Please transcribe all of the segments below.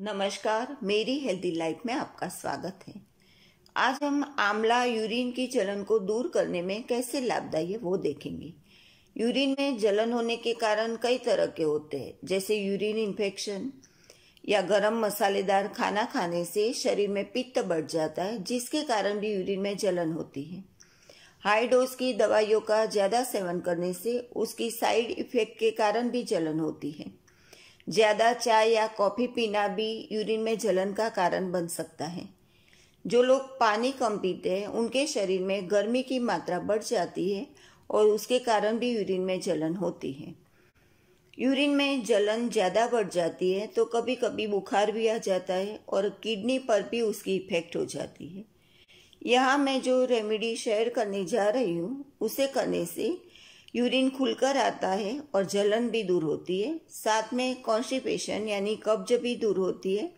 नमस्कार मेरी healthy life में आपका स्वागत है आज हम आंवला यूरिन की जलन को दूर करने में कैसे लाभदायी है वो देखेंगे यूरिन में जलन होने के कारण कई तरह के होते हैं जैसे यूरिन इन्फेक्शन या गरम मसालेदार खाना खाने से शरीर में पित्त बढ़ जाता है जिसके कारण भी यूरिन में जलन होती है हाई डोज की दवाइयों का ज़्यादा सेवन करने से उसकी साइड इफेक्ट के कारण भी जलन होती है ज़्यादा चाय या कॉफ़ी पीना भी यूरिन में जलन का कारण बन सकता है जो लोग पानी कम पीते हैं उनके शरीर में गर्मी की मात्रा बढ़ जाती है और उसके कारण भी यूरिन में जलन होती है यूरिन में जलन ज़्यादा बढ़ जाती है तो कभी कभी बुखार भी आ जाता है और किडनी पर भी उसकी इफेक्ट हो जाती है यहाँ मैं जो रेमेडी शेयर करने जा रही हूँ उसे करने से यूरिन खुलकर आता है और जलन भी दूर होती है साथ में कॉन्स्टिपेशन यानी कब्ज भी दूर होती है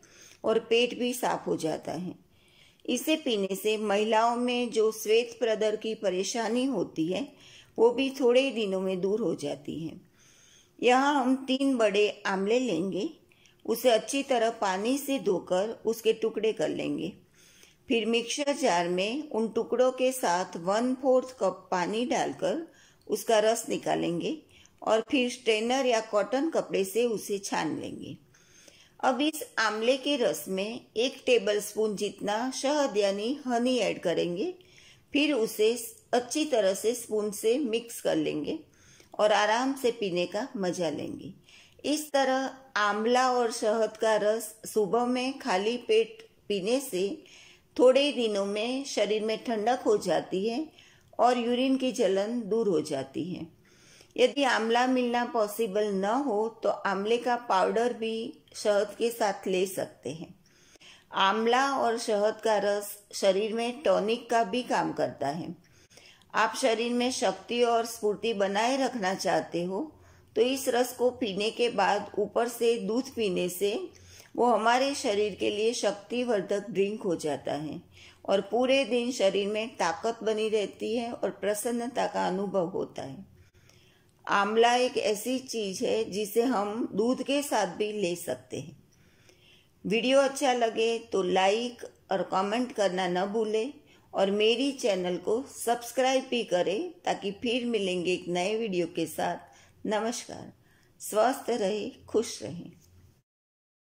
और पेट भी साफ हो जाता है इसे पीने से महिलाओं में जो श्वेत प्रदर की परेशानी होती है वो भी थोड़े ही दिनों में दूर हो जाती है यहाँ हम तीन बड़े आमले लेंगे उसे अच्छी तरह पानी से धोकर उसके टुकड़े कर लेंगे फिर मिक्सर जार में उन टुकड़ों के साथ वन फोर्थ कप पानी डालकर उसका रस निकालेंगे और फिर स्ट्रेनर या कॉटन कपड़े से उसे छान लेंगे अब इस आमले के रस में एक टेबलस्पून जितना शहद यानी हनी ऐड करेंगे फिर उसे अच्छी तरह से स्पून से मिक्स कर लेंगे और आराम से पीने का मजा लेंगे इस तरह आंवला और शहद का रस सुबह में खाली पेट पीने से थोड़े दिनों में शरीर में ठंडक हो जाती है और यूरिन की जलन दूर हो जाती है यदि आंवला मिलना पॉसिबल न हो तो आंवले का पाउडर भी शहद के साथ ले सकते हैं आंवला और शहद का रस शरीर में टॉनिक का भी काम करता है आप शरीर में शक्ति और स्फूर्ति बनाए रखना चाहते हो तो इस रस को पीने के बाद ऊपर से दूध पीने से वो हमारे शरीर के लिए शक्तिवर्धक ड्रिंक हो जाता है और पूरे दिन शरीर में ताकत बनी रहती है और प्रसन्नता का अनुभव होता है आंवला एक ऐसी चीज है जिसे हम दूध के साथ भी ले सकते हैं वीडियो अच्छा लगे तो लाइक और कमेंट करना न भूलें और मेरी चैनल को सब्सक्राइब भी करें ताकि फिर मिलेंगे एक नए वीडियो के साथ नमस्कार स्वस्थ रहे खुश रहें